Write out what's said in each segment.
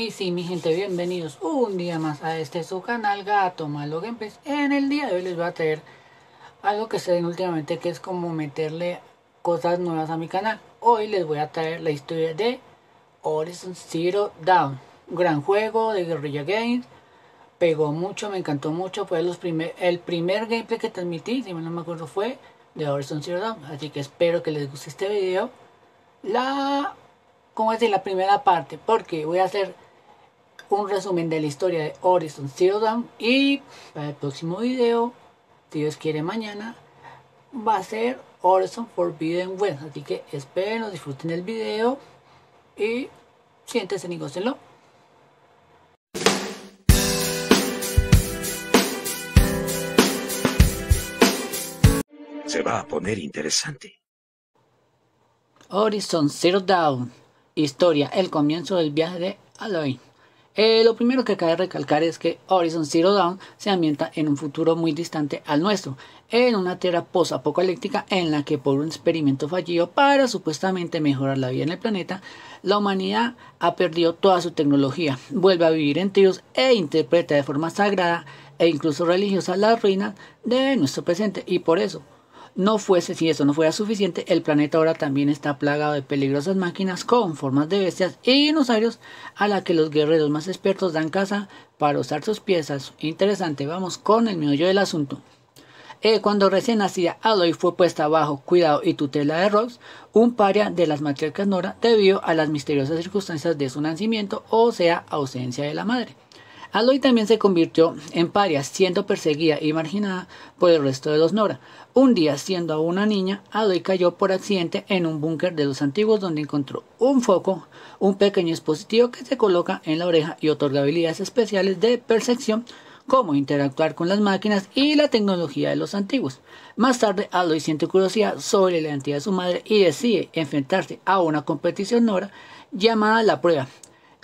Y sí, mi gente, bienvenidos un día más a este su canal Gato Malo Gameplays. En el día de hoy les voy a traer algo que se den últimamente, que es como meterle cosas nuevas a mi canal. Hoy les voy a traer la historia de Horizon Zero Dawn. Gran juego de Guerrilla Games. Pegó mucho, me encantó mucho. Fue los primer, el primer gameplay que transmití, si no me acuerdo, fue de Horizon Zero Dawn. Así que espero que les guste este video. La... ¿Cómo decir? La primera parte. Porque voy a hacer un resumen de la historia de Horizon Zero Dawn y para el próximo video, si Dios quiere mañana, va a ser Horizon Forbidden West. Así que esperen, disfruten el video y siéntense y gócenlo. Se va a poner interesante. Horizon Zero Dawn. Historia, el comienzo del viaje de Aloy. Eh, lo primero que cabe recalcar es que Horizon Zero Dawn se ambienta en un futuro muy distante al nuestro, en una tierra posapocalíptica en la que por un experimento fallido para supuestamente mejorar la vida en el planeta, la humanidad ha perdido toda su tecnología, vuelve a vivir en tribus e interpreta de forma sagrada e incluso religiosa las ruinas de nuestro presente y por eso no fuese, si eso no fuera suficiente, el planeta ahora también está plagado de peligrosas máquinas con formas de bestias y e dinosaurios a la que los guerreros más expertos dan caza para usar sus piezas. Interesante, vamos con el meollo del asunto. Eh, cuando recién nacida Aloy fue puesta bajo cuidado y tutela de Rox, un paria de las matriarcas Nora, debido a las misteriosas circunstancias de su nacimiento, o sea, ausencia de la madre. Aloy también se convirtió en paria, siendo perseguida y marginada por el resto de los Nora. Un día, siendo aún una niña, Aloy cayó por accidente en un búnker de los antiguos donde encontró un foco, un pequeño dispositivo que se coloca en la oreja y otorga habilidades especiales de percepción como interactuar con las máquinas y la tecnología de los antiguos. Más tarde, Aloy siente curiosidad sobre la identidad de su madre y decide enfrentarse a una competición nora llamada La Prueba,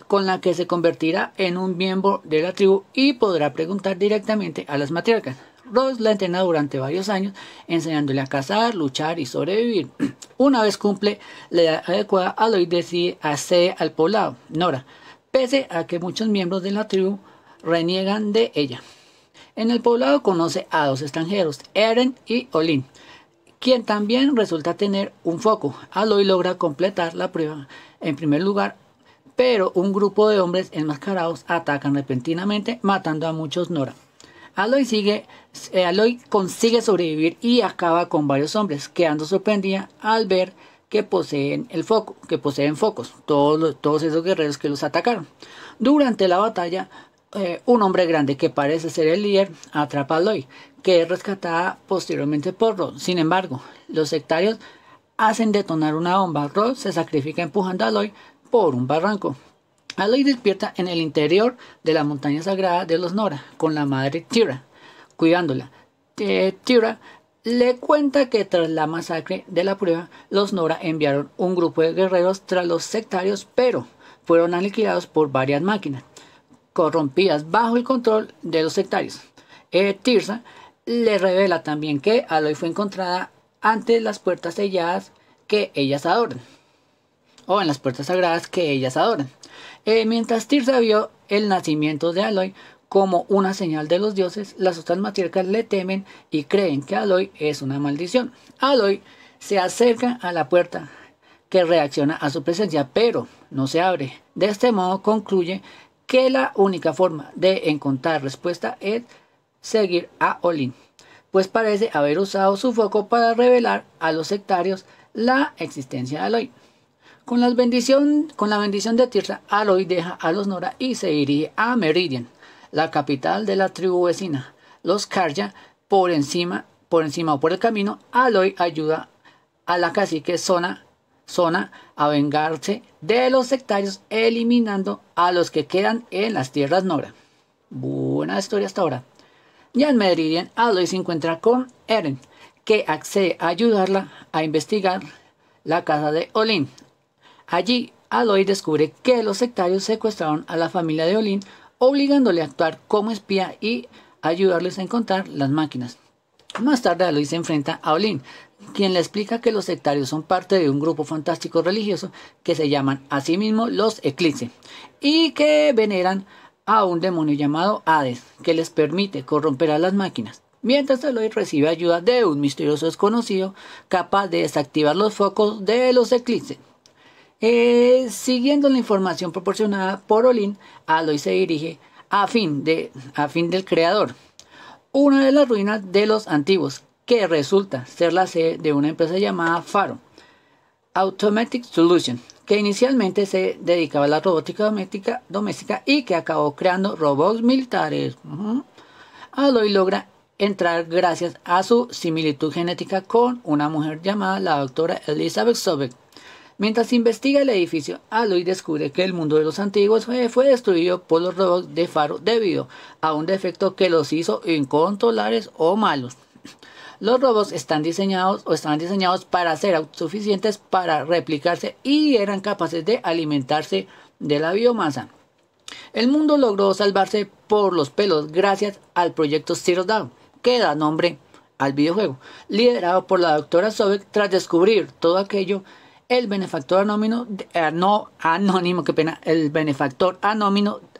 con la que se convertirá en un miembro de la tribu y podrá preguntar directamente a las matriarcas. Rose la entrena durante varios años, enseñándole a cazar, luchar y sobrevivir. Una vez cumple la edad adecuada, Aloy decide hacer al poblado, Nora, pese a que muchos miembros de la tribu reniegan de ella. En el poblado conoce a dos extranjeros, Eren y Olin, quien también resulta tener un foco. Aloy logra completar la prueba en primer lugar pero un grupo de hombres enmascarados atacan repentinamente, matando a muchos Nora. Aloy, sigue, eh, Aloy consigue sobrevivir y acaba con varios hombres, quedando sorprendida al ver que poseen el foco, que poseen focos, todos, todos esos guerreros que los atacaron. Durante la batalla, eh, un hombre grande que parece ser el líder atrapa a Aloy, que es rescatada posteriormente por Rod. Sin embargo, los sectarios hacen detonar una bomba. Rod se sacrifica empujando a Aloy por un barranco. Aloy despierta en el interior de la montaña sagrada de los Nora con la madre Tira, cuidándola. Eh, Tira le cuenta que tras la masacre de la prueba, los Nora enviaron un grupo de guerreros tras los sectarios, pero fueron aniquilados por varias máquinas, corrompidas bajo el control de los sectarios. Eh, le revela también que Aloy fue encontrada ante las puertas selladas que ellas adoran o en las puertas sagradas que ellas adoran. Eh, mientras Tirsa vio el nacimiento de Aloy como una señal de los dioses, las otras matriarcas le temen y creen que Aloy es una maldición. Aloy se acerca a la puerta que reacciona a su presencia, pero no se abre. De este modo concluye que la única forma de encontrar respuesta es seguir a Olin, pues parece haber usado su foco para revelar a los sectarios la existencia de Aloy. Con, la bendición de tierra, Aloy deja a los Nora y se dirige a Meridian, la capital de la tribu vecina. Los Karja, por encima, o por el camino, Aloy ayuda a la cacique Zona, Zona a vengarse de los sectarios, eliminando a los que quedan en las tierras Nora. Buena historia hasta ahora. Ya en Meridian, Aloy se encuentra con Eren, que accede a ayudarla a investigar la casa de Olin. Allí, Aloy descubre que los sectarios secuestraron a la familia de Olin, obligándole a actuar como espía y ayudarles a encontrar las máquinas. Más tarde, Aloy se enfrenta a Olin, quien le explica que los sectarios son parte de un grupo fantástico religioso que se llaman a sí mismos los Eclipse y que veneran a un demonio llamado Hades, que les permite corromper a las máquinas. Mientras Aloy recibe ayuda de un misterioso desconocido capaz de desactivar los focos de los eclipses. Eh, siguiendo la información proporcionada por Olin, Aloy se dirige a fin, de, a fin del creador, una de las ruinas de los antiguos, que resulta ser la sede de una empresa llamada Faro Automatic Solution, que inicialmente se dedicaba a la robótica doméstica, y que acabó creando robots militares. Aloy logra entrar gracias a su similitud genética con una mujer llamada la doctora Elizabeth Sobek Mientras investiga el edificio, Aloy descubre que el mundo de los antiguos fue, destruido por los robots de Faro debido a un defecto que los hizo incontrolables o malos. Los robots están diseñados o estaban diseñados para ser autosuficientes para replicarse y eran capaces de alimentarse de la biomasa. El mundo logró salvarse por los pelos gracias al proyecto Zero Down, que da nombre al videojuego, liderado por la doctora Sobek tras descubrir todo aquello eh, el benefactor anónimo, anónimo, pena, el benefactor de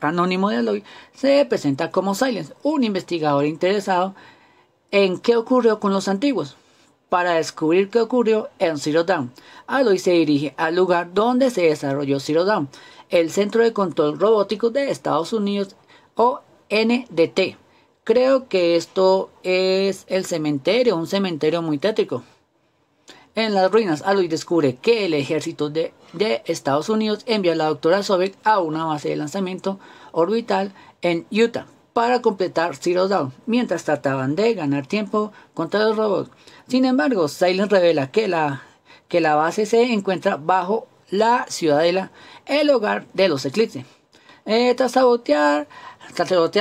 Aloy se presenta como Silence, un investigador interesado en qué ocurrió con los antiguos. Para descubrir qué ocurrió en Zero Dawn, Aloy se dirige al lugar donde se desarrolló Zero Dawn, el Centro de Control Robótico de Estados Unidos o NDT. Creo que esto es el cementerio, un cementerio muy tétrico en las ruinas. Aloy descubre que el ejército de, Estados Unidos envía a la doctora Sobek a una base de lanzamiento orbital en Utah para completar Zero Dawn, mientras trataban de ganar tiempo contra los robots. Sin embargo, Silent revela que la, que la base se encuentra bajo la ciudadela, el hogar de los eclipses. Eh, tras sabotear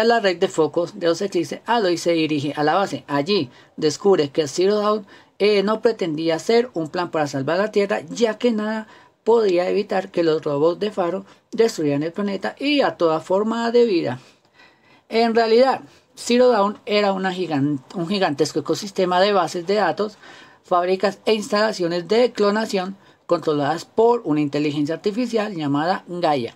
la red de focos de los eclipses, Aloy se dirige a la base. Allí descubre que Zero Dawn eh, no pretendía ser un plan para salvar la Tierra, ya que nada podía evitar que los robots de Faro destruyeran el planeta y a toda forma de vida. En realidad, Zero Dawn era un gigantesco ecosistema de bases de datos, fábricas e instalaciones de clonación controladas por una inteligencia artificial llamada Gaia.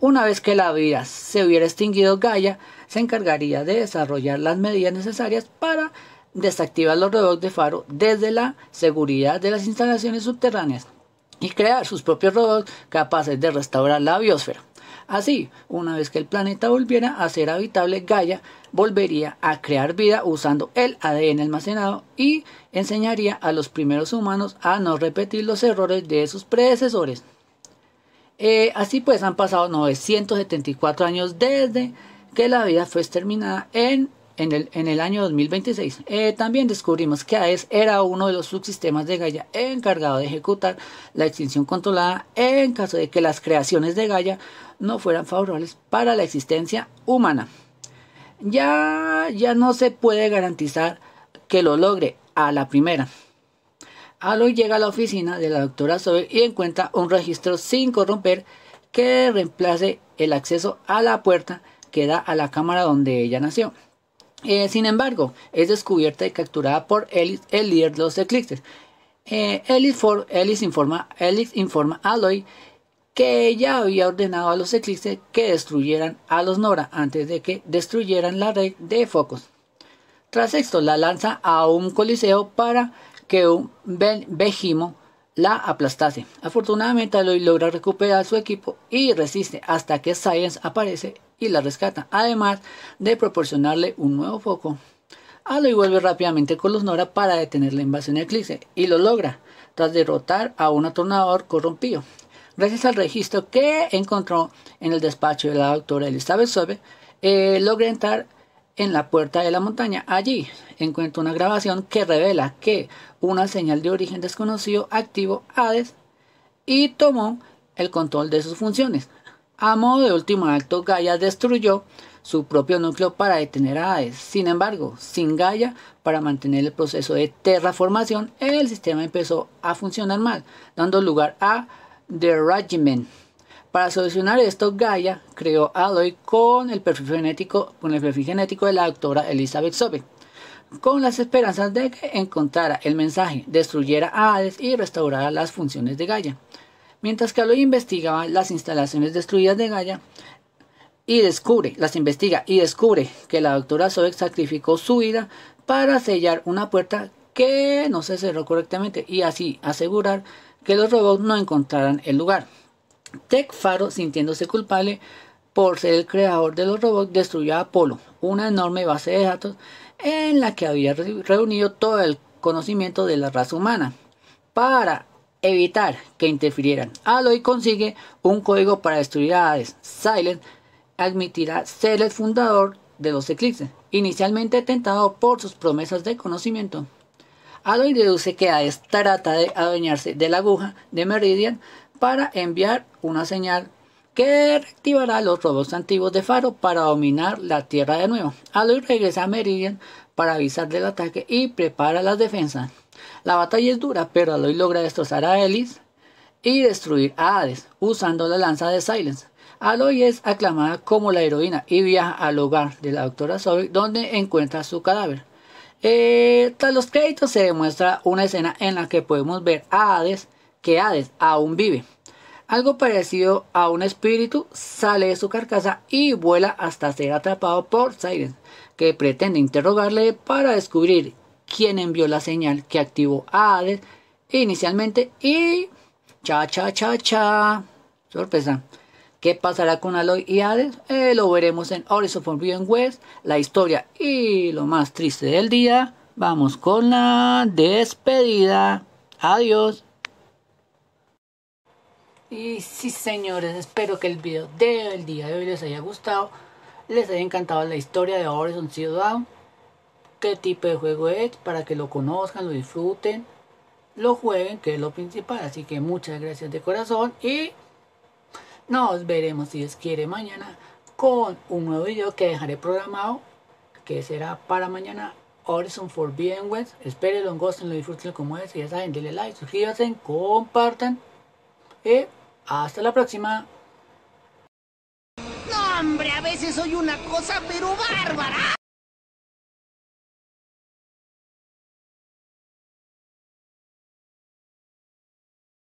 Una vez que la vida se hubiera extinguido, Gaia se encargaría de desarrollar las medidas necesarias para desactivar los robots de faro desde la seguridad de las instalaciones subterráneas y crear sus propios robots capaces de restaurar la biosfera. Así, una vez que el planeta volviera a ser habitable, Gaia volvería a crear vida usando el ADN almacenado y enseñaría a los primeros humanos a no repetir los errores de sus predecesores. Eh, así pues, han pasado 974 años desde que la vida fue exterminada en en el, año 2026, eh, también descubrimos que AES era uno de los subsistemas de Gaia encargado de ejecutar la extinción controlada en caso de que las creaciones de Gaia no fueran favorables para la existencia humana. Ya, ya no se puede garantizar que lo logre a la primera. Aloy llega a la oficina de la doctora Zoe y encuentra un registro sin corromper que reemplace el acceso a la puerta que da a la cámara donde ella nació. Eh, sin embargo, es descubierta y capturada por Ellis, el líder de los Eclipses. Eh, informa, a Aloy que ella había ordenado a los Eclipses que destruyeran a los Nora antes de que destruyeran la red de focos. Tras esto, la lanza a un coliseo para que un Vejimo la aplastase. Afortunadamente, Aloy logra recuperar su equipo y resiste hasta que Science aparece y la rescata, además de proporcionarle un nuevo foco. Aloy vuelve rápidamente con los Nora para detener la invasión de Eclipse y lo logra, tras derrotar a un atornador corrompido. Gracias al registro que encontró en el despacho de la doctora Elizabeth Sobe, eh, logra entrar en la puerta de la montaña. Allí encuentra una grabación que revela que una señal de origen desconocido activó Hades y tomó el control de sus funciones. A modo de último acto, Gaia destruyó su propio núcleo para detener a Hades. Sin embargo, sin Gaia, para mantener el proceso de terraformación, el sistema empezó a funcionar mal, dando lugar a The Regimen. Para solucionar esto, Gaia creó a Aloy con el perfil genético, con el perfil genético de la doctora Elizabeth Sobe, con las esperanzas de que encontrara el mensaje, destruyera a Hades y restaurara las funciones de Gaia. Mientras que Aloy investigaba las instalaciones destruidas de Gaia y descubre, las investiga y descubre que la doctora Zoe sacrificó su vida para sellar una puerta que no se cerró correctamente y así asegurar que los robots no encontraran el lugar. Tech Faro, sintiéndose culpable por ser el creador de los robots, destruyó a Apolo, una enorme base de datos en la que había reunido todo el conocimiento de la raza humana, para evitar que interfirieran. Aloy consigue un código para destruir a Hades. Silent admitirá ser el fundador de los eclipses, inicialmente tentado por sus promesas de conocimiento. Aloy deduce que Hades trata de adueñarse de la aguja de Meridian para enviar una señal que reactivará los robots antiguos de Faro para dominar la Tierra de nuevo. Aloy regresa a Meridian para avisar del ataque y prepara las defensas. La batalla es dura, pero Aloy logra destrozar a Ellis y destruir a Hades usando la lanza de Silence. Aloy es aclamada como la heroína y viaja al hogar de la doctora Zoe donde encuentra su cadáver. Eh, tras los créditos se demuestra una escena en la que podemos ver a Hades que Hades aún vive. Algo parecido a un espíritu sale de su carcasa y vuela hasta ser atrapado por Silence, que pretende interrogarle para descubrir quien envió la señal que activó a Hades inicialmente y cha cha cha cha sorpresa ¿Qué pasará con Aloy y Hades? Eh, lo veremos en Horizon Forbidden West, la historia y lo más triste del día. Vamos con la despedida. Adiós. Y sí señores, espero que el video del día de hoy les haya gustado, les haya encantado la historia de Horizon Zero Dawn qué tipo de juego es, para que lo conozcan, lo disfruten, lo jueguen, que es lo principal. Así que muchas gracias de corazón y nos veremos si Dios quiere mañana con un nuevo video que dejaré programado, que será para mañana. Horizon Forbidden West, espérenlo, gusten, lo disfruten como es, y ya saben, denle like, suscríbanse, compartan y hasta la próxima. No, hombre, a veces soy una cosa pero bárbara.